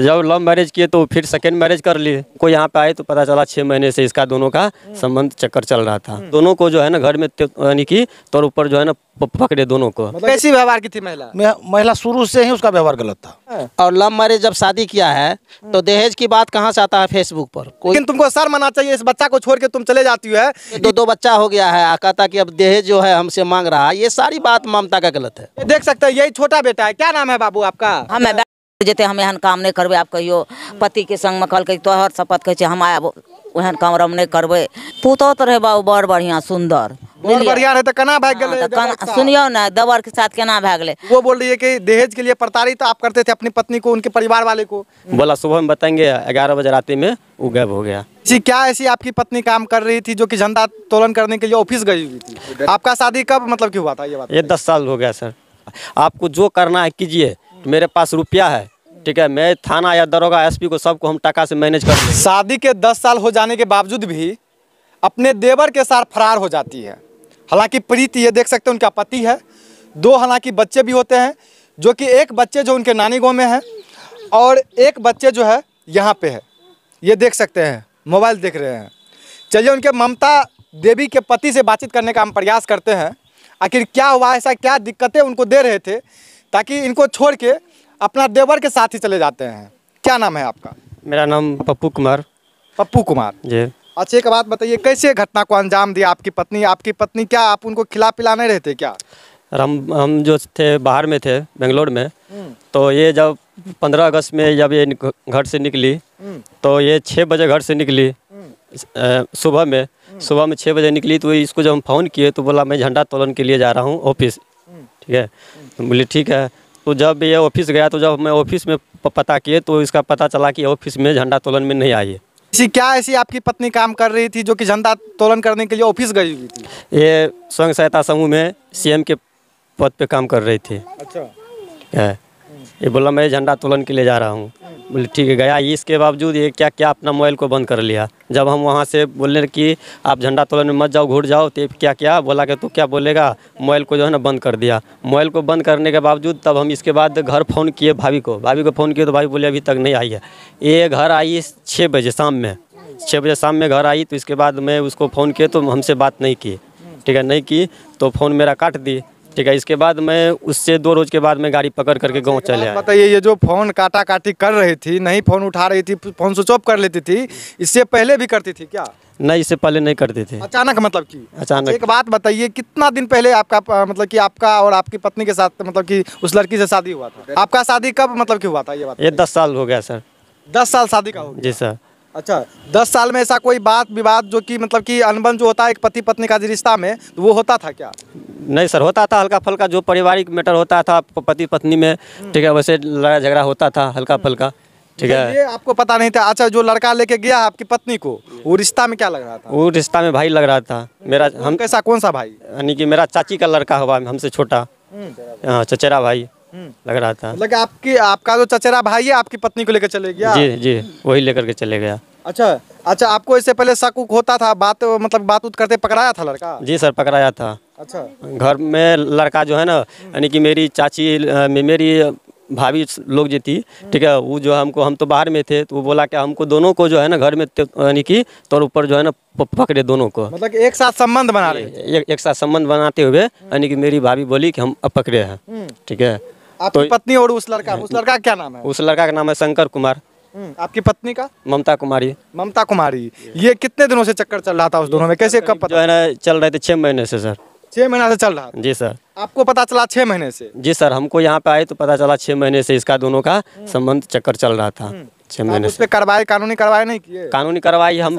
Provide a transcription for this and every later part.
जब love marriage किए तो फिर सेकेंड मैरिज कर लिए कोई यहाँ पे आए तो पता चला छः महीने से इसका दोनों का संबंध चक्कर चल रहा था दोनों को जो है ना घर में यानी कि तौर ऊपर जो है ना पकड़े दोनों को मतलब कैसी व्यवहार की थी महिला महिला शुरू से ही उसका व्यवहार गलत था हाँ। और लव मैरिज जब शादी किया है तो दहेज की बात कहाँ से आता है फेसबुक पर लेकिन तुमको सर मना चाहिए इस बच्चा को छोड़ के तुम चले जाती है दो दो बच्चा हो गया है कहता की अब दहेज जो है हमसे मांग रहा है ये सारी बात ममता का गलत है देख सकते हैं यही छोटा बेटा है क्या नाम है बाबू आपका हम हाँ, जेते हम एहन काम नहीं करबे आप कहियो पति के संग में कहल तोहर शपथ कहे हम आब ओहन काम रम नहीं करबे पुतौत रहे बाबू बड़ बढ़िया सुंदर तो सुनियो ना देवर के साथ केना वो बोल रही है कि दहेज के लिए प्रताड़ित आप करते थे अपनी पत्नी को उनके परिवार वाले को बोला सुबह में बताएंगे ग्यारह बजे रात में वो हो गया जी क्या ऐसी आपकी पत्नी काम कर रही थी जो कि झंडा तोलन करने के लिए ऑफिस गई हुई थी आपका शादी कब मतलब की हुआ था ये बात ये दस साल हो गया सर आपको जो करना है कीजिए मेरे पास रुपया है ठीक है मैं थाना या दरोगा एसपी को सबको हम टका से मैनेज कर शादी के दस साल हो जाने के बावजूद भी अपने देवर के साथ फरार हो जाती है हालांकि प्रीत ये देख सकते हैं उनका पति है दो हालांकि बच्चे भी होते हैं जो कि एक बच्चे जो उनके नानी गाँव में है और एक बच्चे जो है यहाँ पे है ये देख सकते हैं मोबाइल देख रहे हैं चलिए उनके ममता देवी के पति से बातचीत करने का हम प्रयास करते हैं आखिर क्या हुआ ऐसा क्या दिक्कतें उनको दे रहे थे ताकि इनको छोड़ के अपना देवर के साथ ही चले जाते हैं क्या नाम है आपका मेरा नाम पप्पू कुमार पप्पू कुमार जी अच्छा एक बात बताइए कैसे घटना को अंजाम दिया आपकी पत्नी आपकी पत्नी क्या आप उनको खिला पिला नहीं रहते क्या हम हम जो थे बाहर में थे बेंगलोर में हम्म। तो ये जब पंद्रह अगस्त में जब ये घर से निकली हम्म। तो ये छः बजे घर से निकली हम्म। सुबह में सुबह में छः बजे निकली तो इसको जब हम फ़ोन किए तो बोला मैं झंडा तोलन के लिए जा रहा हूँ ऑफिस ठीक है तो बोले ठीक है तो जब ये ऑफिस गया तो जब मैं ऑफिस में पता किए तो इसका पता चला कि ऑफिस में झंडा तोलन में नहीं आई है क्या ऐसी आपकी पत्नी काम कर रही थी जो कि झंडा तोलन करने के लिए ऑफिस गई हुई थी ये स्वयं सहायता समूह में सीएम के पद पे काम कर रही थी अच्छा ये बोला मैं झंडा तोलन के लिए जा रहा हूँ बोले ठीक है गया इसके बावजूद ये क्या क्या अपना मोबाइल को बंद कर लिया जब हम वहाँ से बोले कि आप झंडा तोलन में मत जाओ घुट जाओ तो क्या क्या बोला कि तू तो क्या बोलेगा मोबाइल को जो है ना बंद कर दिया मोबाइल को बंद करने के बावजूद तब हम इसके बाद घर फ़ोन किए भाभी को भाभी को फ़ोन किए तो भाभी बोले अभी तक नहीं आई है ये घर आई छः बजे शाम में छः बजे शाम में घर आई तो इसके बाद मैं उसको फ़ोन किए तो हमसे बात नहीं की ठीक है नहीं की तो फ़ोन मेरा काट दी ठीक है इसके बाद मैं उससे दो रोज के बाद मैं गाड़ी पकड़ करके हाँ, गांव चले आया बताइए ये जो फ़ोन काटा काटी कर रही थी नहीं फ़ोन उठा रही थी फ़ोन स्विच ऑफ कर लेती थी इससे पहले भी करती थी क्या नहीं इससे पहले नहीं करते थे अचानक मतलब कि अचानक एक बात बताइए कितना दिन पहले आपका मतलब कि आपका और आपकी पत्नी के साथ मतलब कि उस लड़की से शादी हुआ था आपका शादी कब मतलब कि हुआ था ये बात ये दस साल हो गया सर दस साल शादी का हो जी सर अच्छा दस साल में ऐसा कोई बात विवाद जो कि मतलब कि अनबन जो होता है एक पति पत्नी का रिश्ता में तो वो होता था क्या नहीं सर होता था हल्का फल्का जो पारिवारिक मैटर होता था पति पत्नी में हम्म। ठीक है वैसे लड़ाई झगड़ा होता था हल्का फल्का हम्म। ठीक है ये आपको पता नहीं था अच्छा जो लड़का लेके गया आपकी पत्नी को वो रिश्ता में क्या लग रहा था वो रिश्ता में भाई लग रहा था मेरा हम कैसा कौन सा भाई यानी कि मेरा चाची का लड़का हुआ हमसे छोटा हम्म। हाँ चचेरा भाई लग रहा था मतलब आपकी आपका जो चचेरा भाई है आपकी पत्नी को लेकर चले गया जी जी वही लेकर के चले गया अच्छा अच्छा आपको इससे पहले शक उक होता था बात मतलब बात उत करते पकड़ाया था लड़का जी सर पकड़ाया था अच्छा घर में लड़का जो है ना यानी कि मेरी चाची मेरी भाभी लोग जो थी ठीक है वो जो हमको हम तो बाहर में थे तो वो बोला कि हमको दोनों को जो है ना घर में तो, यानी कि तौर ऊपर जो है ना पकड़े दोनों को मतलब एक साथ संबंध बना रहे एक, एक साथ संबंध बनाते हुए यानी कि मेरी भाभी बोली कि हम अब पकड़े हैं हम्म। ठीक है आपकी तो- पत्नी और उस लड़का उस लड़का क्या नाम है उस लड़का का नाम है शंकर कुमार हम्म, आपकी पत्नी का ममता कुमारी ममता कुमारी ये कितने दिनों से चक्कर चल रहा था उस दोनों में कैसे कब पता है चल रहे थे छह महीने से सर छह महीना से चल रहा जी सर आपको पता चला छह महीने से जी सर हमको यहाँ पे आए तो पता चला छह महीने से इसका दोनों का हम्म। संबंध चक्कर चल रहा था हम्म। छः महीने से कार्रवाई कानूनी कार्रवाई नहीं की कानूनी कार्रवाई हम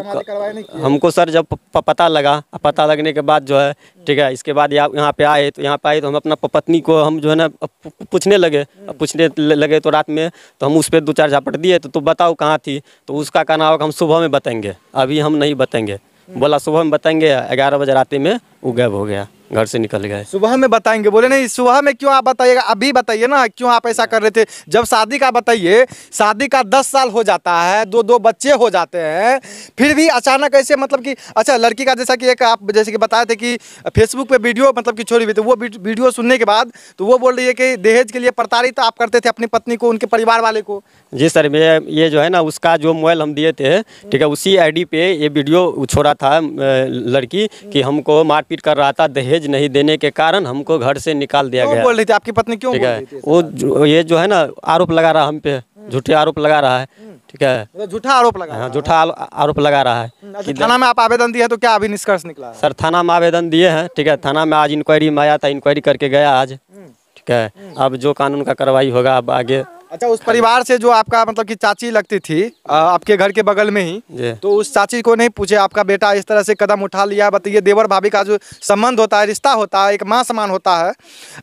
हमको सर जब पता लगा पता लगने के बाद जो है ठीक है इसके बाद यहाँ पे आए तो यहाँ पे आए तो हम अपना पत्नी को हम जो है ना पूछने लगे हम्म। पूछने लगे तो रात में तो हम उस पर दो चार झापट दिए तो, तू बताओ कहाँ थी तो उसका कहना होगा हम सुबह में बताएंगे अभी हम नहीं बताएंगे हम्म। बोला सुबह में बताएंगे ग्यारह बजे रात में वो गैब हो गया घर से निकल गए सुबह में बताएंगे बोले नहीं सुबह में क्यों आप बताइएगा अभी बताइए ना क्यों आप ऐसा कर रहे थे जब शादी का बताइए शादी का दस साल हो जाता है दो दो बच्चे हो जाते हैं फिर भी अचानक ऐसे मतलब कि अच्छा लड़की का जैसा कि एक आप जैसे कि बताए थे कि फेसबुक पे वीडियो मतलब कि छोड़ी हुई थी वो वीडियो सुनने के बाद तो वो बोल रही है कि दहेज के लिए प्रताड़ित आप करते थे अपनी पत्नी को उनके परिवार वाले को जी सर ये ये जो है ना उसका जो मोबाइल हम दिए थे ठीक है उसी आई पे ये वीडियो छोड़ा था लड़की कि हमको मार मारपीट कर रहा था दहेज नहीं देने के कारण हमको घर से निकाल दिया गया बोल रही थी आपकी पत्नी क्यों है वो ये जो है ना आरोप लगा रहा हम पे हम्म। झूठे आरोप लगा रहा है हम्म। ठीक है मतलब झूठा आरोप लगा हाँ झूठा आरोप लगा रहा है हम्म, अच्छा, थाना में आप आवेदन दिए तो क्या अभी निष्कर्ष निकला सर थाना में आवेदन दिए हैं ठीक है थाना में आज इंक्वायरी में आया था इंक्वायरी करके गया आज है अब जो कानून का कार्रवाई होगा अब आगे अच्छा उस परिवार से जो आपका मतलब कि चाची लगती थी आ, आपके घर के बगल में ही तो उस चाची को नहीं पूछे आपका बेटा इस तरह से कदम उठा लिया बताइए देवर भाभी का जो संबंध होता है रिश्ता होता है एक माँ समान होता है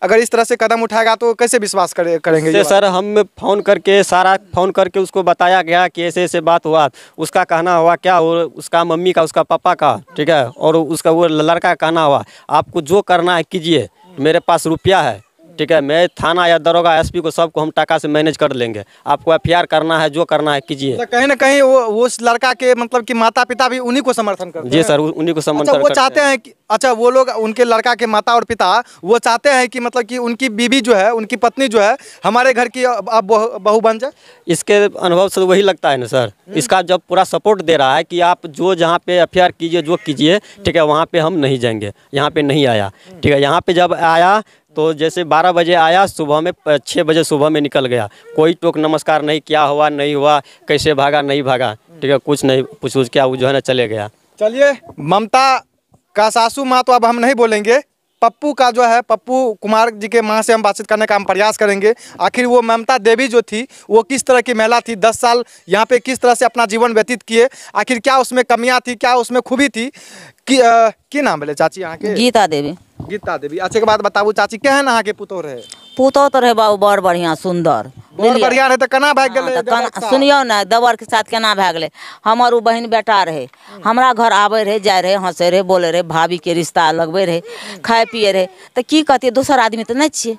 अगर इस तरह से कदम उठाएगा तो कैसे विश्वास करे, करेंगे सर हम फोन करके सारा फोन करके उसको बताया गया कि ऐसे ऐसे बात हुआ उसका कहना हुआ क्या हो उसका मम्मी का उसका पापा का ठीक है और उसका वो लड़का कहना हुआ आपको जो करना है कीजिए मेरे पास रुपया है ठीक है मैं थाना या दरोगा एसपी को सबको हम टाका से मैनेज कर लेंगे आपको एफ करना है जो करना है कीजिए मतलब कहीं ना कहीं वो उस लड़का के मतलब कि माता पिता भी उन्हीं को समर्थन करते जी सर उन्हीं को समर्थन अच्छा, वो चाहते हैं कि अच्छा वो लोग उनके लड़का के माता और पिता वो चाहते हैं कि मतलब कि उनकी बीवी जो है उनकी पत्नी जो है हमारे घर की अब बहू बन जाए इसके अनुभव से तो वही लगता है ना सर हम्म। इसका जब पूरा सपोर्ट दे रहा है कि आप जो जहाँ पे एफ कीजिए जो कीजिए ठीक है वहाँ पे हम नहीं जाएंगे यहाँ पे नहीं आया हम्म। ठीक है यहाँ पे जब आया तो जैसे 12 बजे आया सुबह में छः बजे सुबह में निकल गया कोई टोक नमस्कार नहीं क्या हुआ नहीं हुआ कैसे भागा नहीं भागा ठीक है कुछ नहीं पूछ पूछ क्या वो जो है ना चले गया चलिए ममता का सासू माँ तो अब हम नहीं बोलेंगे पप्पू का जो है पप्पू कुमार जी के माँ से हम बातचीत करने का हम प्रयास करेंगे आखिर वो ममता देवी जो थी वो किस तरह की महिला थी दस साल यहाँ पे किस तरह से अपना जीवन व्यतीत किए आखिर क्या उसमें कमियाँ थी क्या उसमें खूबी थी कि आ, की नाम बोले चाची यहाँ के गीता देवी गीता देवी अच्छे के बाद बताबू चाची केहन अहाँ के पुतोह रहे पुतो तो रहे बाबू बड़ बढ़िया सुंदर सुनियो बढ़िया हाँ, देवर के साथ केना भाग गेलै हमर बहन बेटा रहे हमरा घर आबै रहे जा रहे हँसै रहे बोलै रहे भाभी के रिश्ता लगबै रहे खाए पिए रहे तो की कहतियै दोसर आदमी तो नहीं छे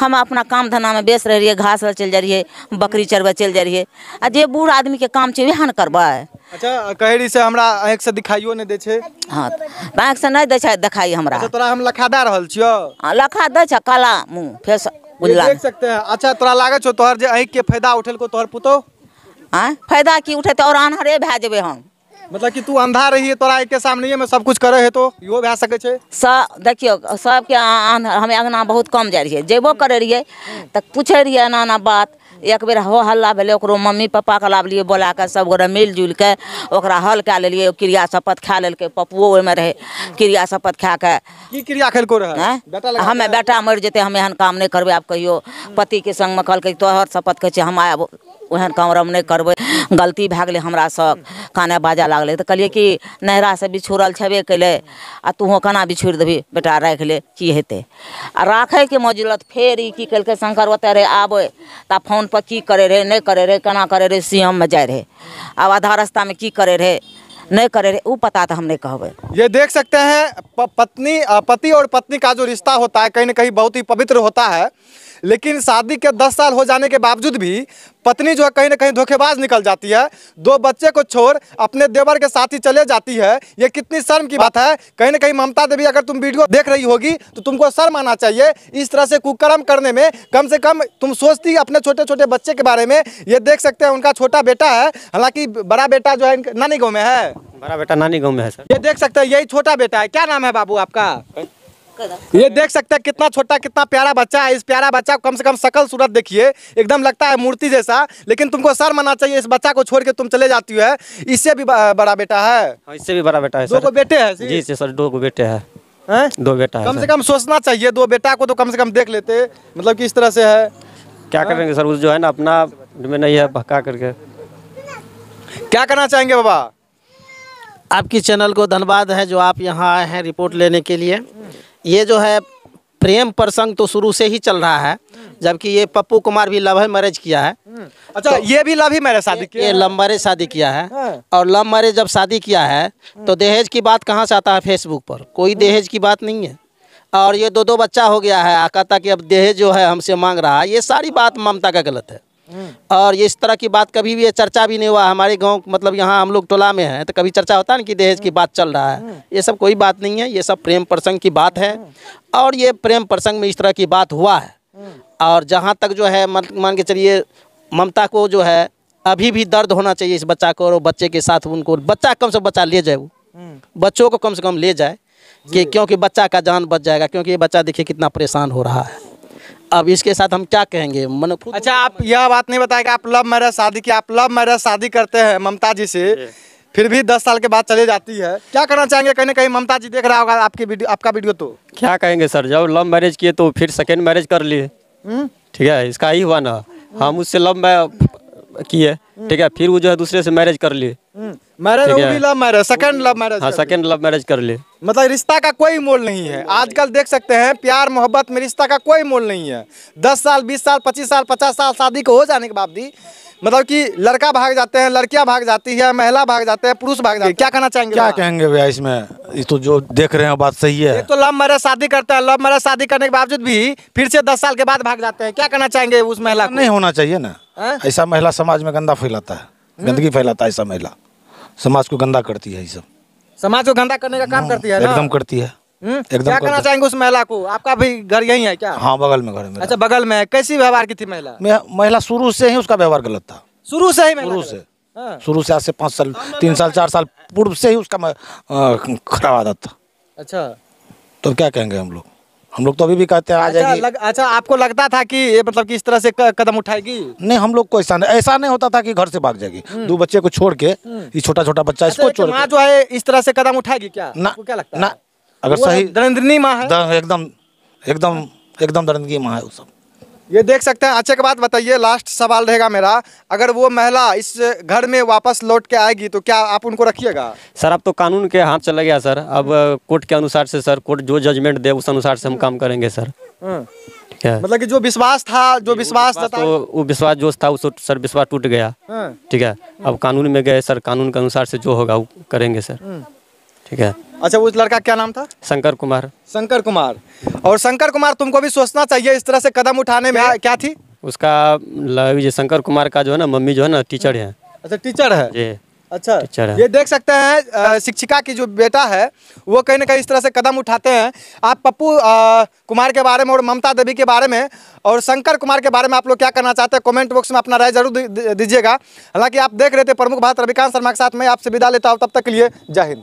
हम अपना काम में बेस रहै रही घास चल जा रही बकरी चरब चल जाइ रहियै आ जे बूढ़ के काम छे वेहन ने अच्छा रही से हमरा आँखि से दिखाइयो नहि दै हाँ, आँखि से नहि दै छै हमरा अच्छा, तोरा हम लखा दे रहल हाँ, लखा दे काला मुँह फेस देख सकते हैं अच्छा तोरा लागे छो तोहर जे आँख के फायदा उठल को तोहर पुतो आँ हाँ? फायदा की उठे और आन्हरे भै जेबे हम मतलब कि तू अंधा रही तोरा एक के सामने में सब कुछ करे है तो यो भै सके छे सब देखियो अंगना बहुत कम जाए रहिए जेबो करे रहिए हम्म। तक पूछे रहिए नाना बात एक बेर हो हल्ला भेलै ओकरो मम्मी पप्पाके लाभ लिए बोला कऽ सभगोटे मिलि जुलि के ओकरा हल कै लेलियै क्रिया शपथ खाए लेलकै पप्पुओ में रहे क्रिया शपथ खा के की क्रिया खेलको रहै बेटा हमे बेटा मरि जेतै हम एहन काम नहीं करबै आब कहियो पतिके सङ्गमे कहलकै तोहर शपथ कह छै हम आब ओहन काम हम नहीं करब गलती भैगे हमारा सब काने बाजा लागलै तो कलिए कि से बिछुड़ल छेबे कयलै आ तूहोँ कना बिछुड़ देबही बेटा राखि ले कि हेत आ राखयके मजलत फेर ई की शंकर ओत ओतय आब त फोन पर कि करे रहै नहीं करे रहै केना करे रहै सी में जाए रहै आब आधा में कि करे रहै नहीं करे रहे वो पता तो हम नहीं कहे ये देख सकते हैं पत्नी पति और पत्नी का जो रिश्ता होता है कहीं ना कहीं बहुत ही पवित्र होता है लेकिन शादी के दस साल हो जाने के बावजूद भी पत्नी जो है कहीं ना कहीं धोखेबाज निकल जाती है दो बच्चे को छोड़ अपने देवर के साथ ही चले जाती है ये कितनी शर्म की बात है कहीं ना कहीं ममता देवी अगर तुम वीडियो देख रही होगी तो तुमको शर्म आना चाहिए इस तरह से कुकर्म करने में कम से कम तुम सोचती अपने छोटे छोटे बच्चे के बारे में ये देख सकते हैं उनका छोटा बेटा है हालांकि बड़ा बेटा जो है नानी गाँव में है बड़ा बेटा नानी गाँव में है सर ये देख सकते हैं यही छोटा बेटा है क्या नाम है बाबू आपका ये देख सकते हैं कितना छोटा कितना प्यारा बच्चा है इस प्यारा बच्चा को कम से कम सकल सूरत देखिए एकदम लगता है मूर्ति जैसा लेकिन तुमको सर मना चाहिए इस बच्चा को छोड़ के तुम चले जाती है इससे भी बड़ा बेटा है हाँ, इससे भी बड़ा बेटा है दो बेटे है जी सर दो बेटे है है? दो बेटा कम से कम सोचना चाहिए दो बेटा को तो कम से कम देख लेते मतलब किस तरह से है क्या हाँ? करेंगे सर उस जो है ना अपना में नहीं है भक्का करके क्या करना चाहेंगे बाबा आपकी चैनल को धन्यवाद है जो आप यहाँ आए हैं रिपोर्ट लेने के लिए ये जो है प्रेम प्रसंग तो शुरू से ही चल रहा है जबकि ये पप्पू कुमार भी लव है मैरिज किया है अच्छा तो ये भी लव ही मैरिज शादी किया ये लव मैरिज शादी किया है हाँ। और लव मैरिज जब शादी किया है हाँ। तो दहेज की बात कहाँ से आता है फेसबुक पर कोई हाँ। दहेज की बात नहीं है और ये दो दो बच्चा हो गया है कहता कि अब दहेज जो है हमसे मांग रहा है ये सारी बात ममता का गलत है और ये इस तरह की बात कभी भी ये चर्चा भी नहीं हुआ हमारे गांव मतलब यहाँ हम लोग टोला में हैं तो कभी चर्चा होता है ना कि दहेज की बात चल रहा है हम्म। ये सब कोई बात नहीं है ये सब प्रेम प्रसंग की बात है हम्म। और ये प्रेम प्रसंग में इस तरह की बात हुआ है हम्म। और जहाँ तक जो है मान के चलिए ममता को जो है अभी भी दर्द होना चाहिए इस बच्चा को और बच्चे के साथ उनको बच्चा कम से बच्चा ले जाए वो बच्चों को कम से कम ले जाए कि क्योंकि बच्चा का जान बच जाएगा क्योंकि ये बच्चा देखिए कितना परेशान हो रहा है अब इसके साथ हम क्या कहेंगे मन अच्छा आप यह बात नहीं कि आप लव मैरिज शादी की आप लव मैरिज शादी करते हैं ममता जी से फिर भी दस साल के बाद चले जाती है क्या करना चाहेंगे कहीं ना कहीं ममता जी देख रहा होगा आपकी वीडियो आपका वीडियो तो क्या कहेंगे सर जब लव मैरिज किए तो फिर सेकेंड मैरिज कर लिए हम्म? ठीक है इसका ही हुआ ना हम उससे लव किए ठीक है फिर वो जो है दूसरे से मैरिज कर लिए marriage love marriage second love marriage हाँ सेकंड लव मैरिज कर ले मतलब रिश्ता का कोई मोल नहीं है आजकल देख सकते हैं प्यार मोहब्बत में रिश्ता का कोई मोल नहीं है दस साल बीस साल पच्चीस साल पचास साल शादी को हो जाने के बाद मतलब कि लड़का भाग जाते हैं लड़कियां भाग जाती है महिला भाग जाते हैं पुरुष भाग जाते हैं क्या कहना चाहेंगे क्या कहेंगे भैया इसमें ये तो जो देख रहे हैं बात सही है तो लव मैरिज शादी करता है लव मैरिज शादी करने के बावजूद भी फिर से दस साल के बाद भाग जाते हैं क्या कहना चाहेंगे उस महिला नहीं होना चाहिए ना हाँ? ऐसा महिला समाज में गंदा फैलाता है हम्म। गंदगी फैलाता है सब महिला समाज को गंदा करती है ये सब समाज को गंदा करने का काम हाँ, करती है एकदम करती है हम्म, एकदम क्या करना चाहेंगे उस महिला को आपका भी घर यही है क्या हाँ बगल में घर में अच्छा बगल में कैसी व्यवहार की थी महिला महिला शुरू से ही उसका व्यवहार गलत था शुरू से ही शुरू से हाँ। शुरू से आज से पाँच साल तीन साल चार साल पूर्व से ही उसका खराब आदत था अच्छा तो क्या कहेंगे हम लोग हम लोग तो अभी भी कहते हैं आ अच्छा, जाएगी लग, अच्छा आपको लगता था कि ये मतलब कि इस तरह से कदम उठाएगी नहीं हम लोग को ऐसा नहीं ऐसा नहीं होता था कि घर से भाग जाएगी हम्म। दो बच्चे को छोड़ के हम्म। ये छोटा छोटा बच्चा अच्छा, इसको तो छोड़ जो है इस तरह से कदम उठाएगी क्या ना क्या लगता ना अगर सही दरिंद्री माँ है एकदम एकदम एकदम दरिंदगी माँ है वो सब ये देख सकते हैं अच्छे के बाद बताइए लास्ट सवाल रहेगा मेरा अगर वो महिला इस घर में वापस लौट के आएगी तो क्या आप उनको रखिएगा सर अब तो कानून के हाथ चला गया सर अब हम्म। कोर्ट के अनुसार से सर कोर्ट जो जजमेंट दे उस अनुसार से हम हम्म। काम करेंगे सर हम्म। मतलब कि जो विश्वास था जो विश्वास था तो वो विश्वास जो था उस सर विश्वास टूट गया ठीक है अब कानून में गए सर कानून के अनुसार से जो होगा वो करेंगे सर ठीक है अच्छा उस लड़का क्या नाम था शंकर कुमार शंकर कुमार और शंकर कुमार तुमको भी सोचना चाहिए इस तरह से कदम उठाने में क्या थी उसका शंकर कुमार का जो है ना मम्मी जो है ना टीचर है अच्छा टीचर है जी अच्छा टीचर है ये देख सकते हैं शिक्षिका की जो बेटा है वो कहीं ना कहीं इस तरह से कदम उठाते हैं आप पप्पू कुमार के बारे में और ममता देवी के बारे में और शंकर कुमार के बारे में आप लोग क्या करना चाहते हैं कमेंट बॉक्स में अपना राय जरूर दीजिएगा हालांकि आप देख रहे थे प्रमुख भारत रविकांत शर्मा के साथ मैं आपसे विदा लेता हूँ तब तक के लिए जय हिंद